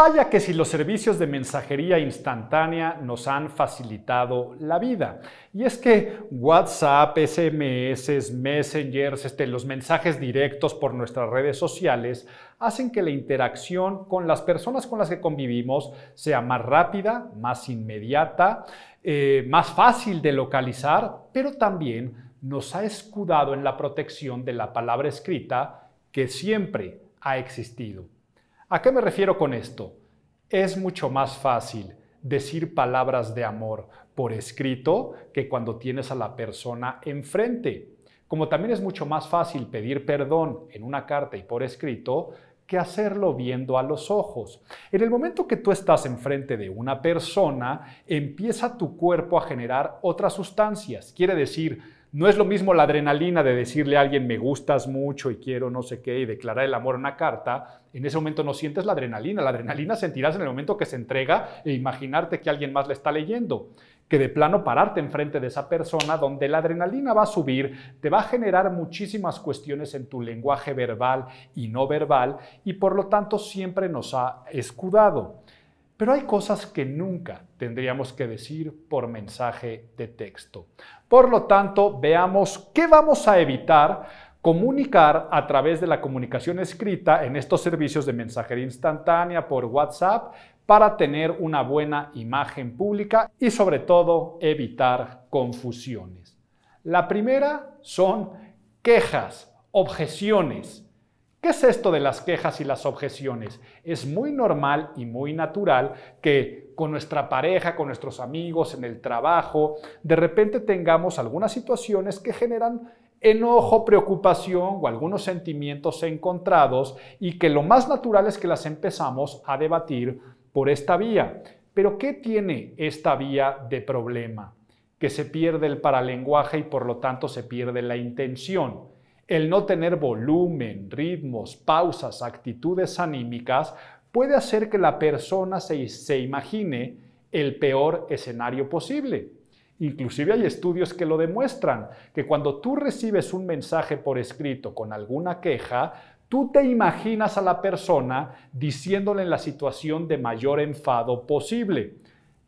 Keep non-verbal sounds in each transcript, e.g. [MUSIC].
Vaya que si los servicios de mensajería instantánea nos han facilitado la vida. Y es que WhatsApp, SMS, Messengers, este, los mensajes directos por nuestras redes sociales hacen que la interacción con las personas con las que convivimos sea más rápida, más inmediata, eh, más fácil de localizar, pero también nos ha escudado en la protección de la palabra escrita que siempre ha existido. ¿A qué me refiero con esto? Es mucho más fácil decir palabras de amor por escrito que cuando tienes a la persona enfrente. Como también es mucho más fácil pedir perdón en una carta y por escrito que hacerlo viendo a los ojos. En el momento que tú estás enfrente de una persona, empieza tu cuerpo a generar otras sustancias. Quiere decir, no es lo mismo la adrenalina de decirle a alguien me gustas mucho y quiero no sé qué y declarar el amor en una carta. En ese momento no sientes la adrenalina. La adrenalina sentirás en el momento que se entrega e imaginarte que alguien más le está leyendo que de plano pararte enfrente de esa persona donde la adrenalina va a subir, te va a generar muchísimas cuestiones en tu lenguaje verbal y no verbal y por lo tanto siempre nos ha escudado. Pero hay cosas que nunca tendríamos que decir por mensaje de texto. Por lo tanto, veamos qué vamos a evitar comunicar a través de la comunicación escrita en estos servicios de mensajería instantánea por WhatsApp para tener una buena imagen pública y sobre todo evitar confusiones. La primera son quejas, objeciones ¿Qué es esto de las quejas y las objeciones? Es muy normal y muy natural que con nuestra pareja, con nuestros amigos, en el trabajo, de repente tengamos algunas situaciones que generan enojo, preocupación o algunos sentimientos encontrados y que lo más natural es que las empezamos a debatir por esta vía. Pero ¿qué tiene esta vía de problema? Que se pierde el paralenguaje y por lo tanto se pierde la intención. El no tener volumen, ritmos, pausas, actitudes anímicas puede hacer que la persona se, imagine el peor escenario posible. Inclusive hay estudios que lo demuestran, que cuando tú recibes un mensaje por escrito con alguna queja, tú te imaginas a la persona diciéndole en la situación de mayor enfado posible.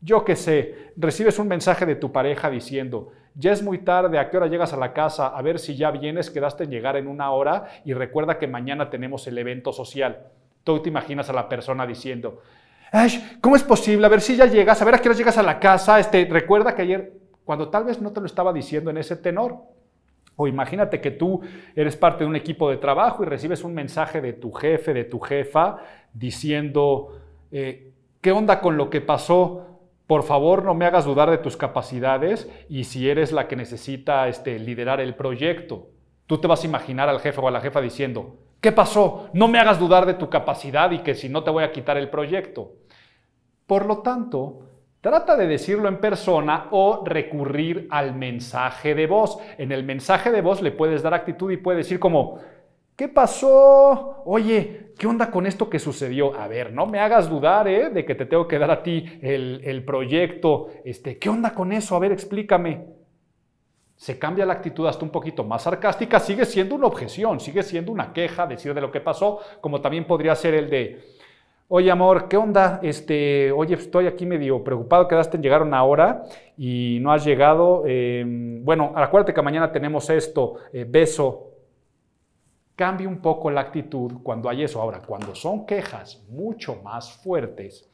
Yo qué sé, recibes un mensaje de tu pareja diciendo, ya es muy tarde, ¿a qué hora llegas a la casa? A ver si ya vienes, quedaste en llegar en una hora y recuerda que mañana tenemos el evento social. Tú te imaginas a la persona diciendo, Ay, ¿cómo es posible? A ver si ya llegas, a ver a qué hora llegas a la casa. Este, recuerda que ayer, cuando tal vez no te lo estaba diciendo en ese tenor. O imagínate que tú eres parte de un equipo de trabajo y recibes un mensaje de tu jefe, de tu jefa, diciendo, eh, ¿qué onda con lo que pasó? por favor no me hagas dudar de tus capacidades y si eres la que necesita este, liderar el proyecto. Tú te vas a imaginar al jefe o a la jefa diciendo, ¿qué pasó? No me hagas dudar de tu capacidad y que si no te voy a quitar el proyecto. Por lo tanto, Trata de decirlo en persona o recurrir al mensaje de voz. En el mensaje de voz le puedes dar actitud y puedes decir como, ¿Qué pasó? Oye, ¿qué onda con esto que sucedió? A ver, no me hagas dudar ¿eh? de que te tengo que dar a ti el, proyecto. Este, ¿Qué onda con eso? A ver, explícame. Se cambia la actitud hasta un poquito más sarcástica, sigue siendo una objeción, sigue siendo una queja, decir de lo que pasó, como también podría ser el de, Oye, amor, ¿qué onda? Este, oye, estoy aquí medio preocupado, quedaste en llegar una hora y no has llegado. Eh, bueno, acuérdate que mañana tenemos esto, eh, beso cambie un poco la actitud cuando hay eso. Ahora, cuando son quejas mucho más fuertes,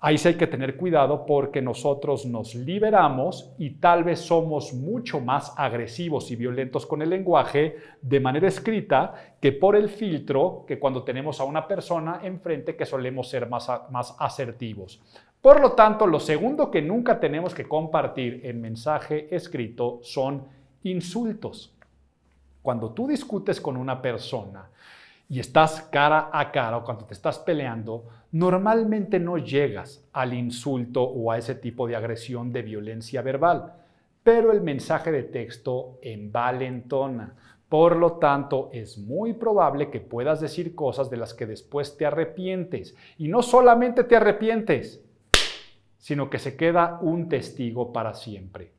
ahí sí hay que tener cuidado porque nosotros nos liberamos y tal vez somos mucho más agresivos y violentos con el lenguaje de manera escrita que por el filtro que cuando tenemos a una persona enfrente que solemos ser más, más asertivos. Por lo tanto, lo segundo que nunca tenemos que compartir en mensaje escrito son insultos. Cuando tú discutes con una persona y estás cara a cara o cuando te estás peleando, normalmente no llegas al insulto o a ese tipo de agresión de violencia verbal, pero el mensaje de texto envalentona. Por lo tanto, es muy probable que puedas decir cosas de las que después te arrepientes. Y no solamente te arrepientes, sino que se queda un testigo para siempre.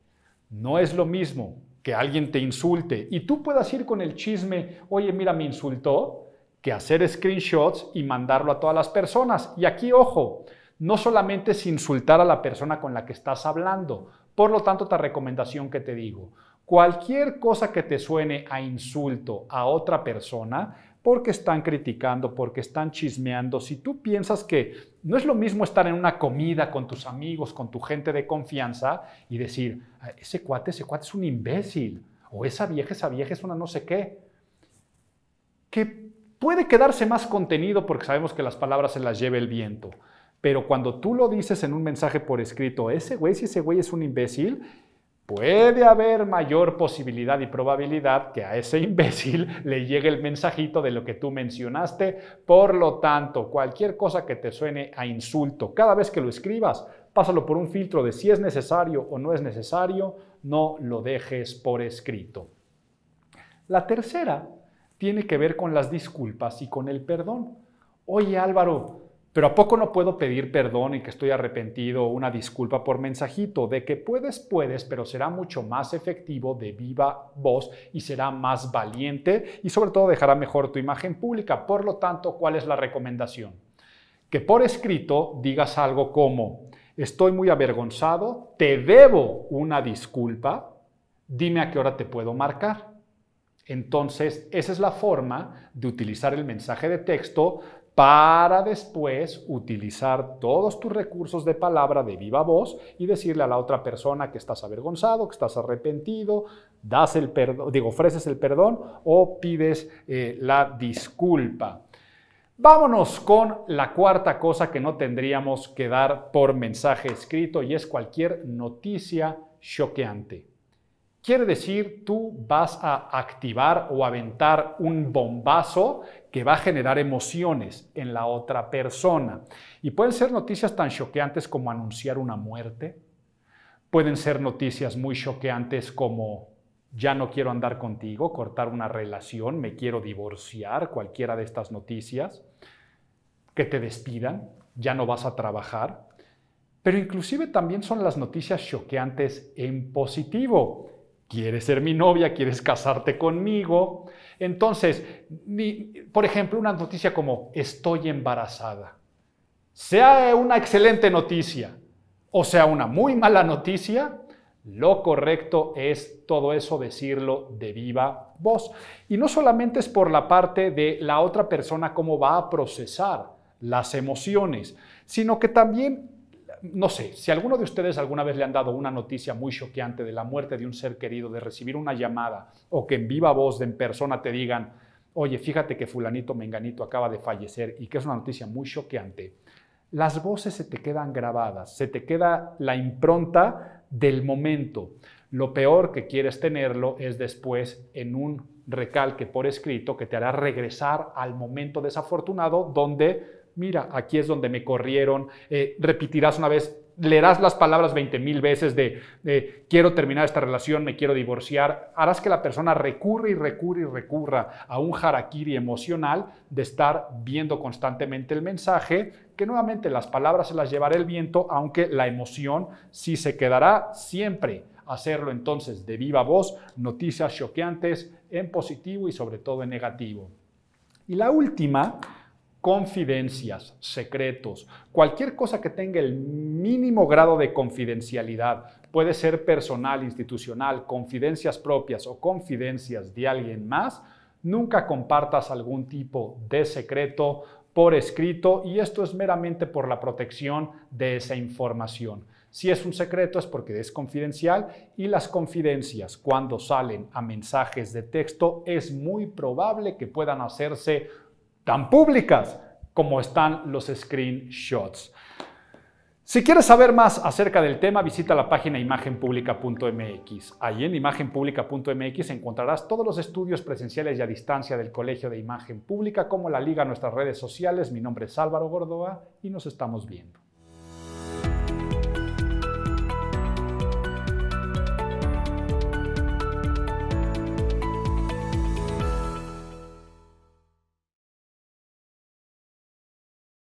No es lo mismo que alguien te insulte y tú puedas ir con el chisme, oye, mira, me insultó, que hacer screenshots y mandarlo a todas las personas. Y aquí, ojo, no solamente es insultar a la persona con la que estás hablando. Por lo tanto, esta recomendación que te digo, cualquier cosa que te suene a insulto a otra persona, porque están criticando, porque están chismeando. Si tú piensas que no es lo mismo estar en una comida con tus amigos, con tu gente de confianza y decir, ese cuate, ese cuate es un imbécil, o esa vieja, esa vieja es una no sé qué, que puede quedarse más contenido porque sabemos que las palabras se las lleva el viento. Pero cuando tú lo dices en un mensaje por escrito, ese güey, si ese güey es un imbécil, puede haber mayor posibilidad y probabilidad que a ese [LAUGHS] imbécil le llegue el mensajito de lo que tú mencionaste. Por lo tanto, cualquier cosa que te suene a insulto, cada vez que lo escribas, pásalo por un filtro de si es necesario o no es necesario, no lo dejes por escrito. La tercera tiene que ver con las disculpas y con el perdón. Oye Álvaro, pero ¿a poco no puedo pedir perdón y que estoy arrepentido una disculpa por mensajito? De que puedes, puedes, pero será mucho más efectivo de viva voz y será más valiente y sobre todo dejará mejor tu imagen pública. Por lo tanto, ¿cuál es la recomendación? Que por escrito digas algo como, estoy muy avergonzado, te debo una disculpa, dime a qué hora te puedo marcar. Entonces, esa es la forma de utilizar el mensaje de texto para después utilizar todos tus recursos de palabra de viva voz y decirle a la otra persona que estás avergonzado, que estás arrepentido, das el perdón, digo, ofreces el perdón o pides eh, la disculpa. Vámonos con la cuarta cosa que no tendríamos que dar por mensaje escrito y es cualquier noticia choqueante. Quiere decir, tú vas a activar o aventar un bombazo que va a generar emociones en la otra persona. Y pueden ser noticias tan choqueantes como anunciar una muerte. Pueden ser noticias muy choqueantes como ya no quiero andar contigo, cortar una relación, me quiero divorciar, cualquiera de estas noticias. Que te despidan, ya no vas a trabajar. Pero inclusive también son las noticias choqueantes en positivo quieres ser mi novia, quieres casarte conmigo. Entonces, por ejemplo, una noticia como estoy embarazada, sea una excelente noticia o sea una muy mala noticia, lo correcto es todo eso decirlo de viva voz. Y no solamente es por la parte de la otra persona cómo va a procesar las emociones, sino que también no sé, si alguno de ustedes alguna vez le han dado una noticia muy choqueante de la muerte de un ser querido, de recibir una llamada o que en viva voz de en persona te digan, oye, fíjate que fulanito menganito acaba de fallecer y que es una noticia muy choqueante, las voces se te quedan grabadas, se te queda la impronta del momento. Lo peor que quieres tenerlo es después en un recalque por escrito que te hará regresar al momento desafortunado donde mira, aquí es donde me corrieron, eh, repetirás una vez, leerás las palabras 20 mil veces de, de, quiero terminar esta relación, me quiero divorciar, harás que la persona recurra y recurra y recurra a un harakiri emocional de estar viendo constantemente el mensaje, que nuevamente las palabras se las llevará el viento, aunque la emoción sí se quedará siempre. Hacerlo entonces de viva voz, noticias choqueantes en positivo y sobre todo en negativo. Y la última confidencias, secretos, cualquier cosa que tenga el mínimo grado de confidencialidad, puede ser personal, institucional, confidencias propias o confidencias de alguien más, nunca compartas algún tipo de secreto por escrito y esto es meramente por la protección de esa información. Si es un secreto es porque es confidencial y las confidencias cuando salen a mensajes de texto es muy probable que puedan hacerse tan públicas como están los screenshots. Si quieres saber más acerca del tema, visita la página imagenpublica.mx. Allí en imagenpublica.mx encontrarás todos los estudios presenciales y a distancia del Colegio de Imagen Pública, como la liga a nuestras redes sociales. Mi nombre es Álvaro Gordoa y nos estamos viendo.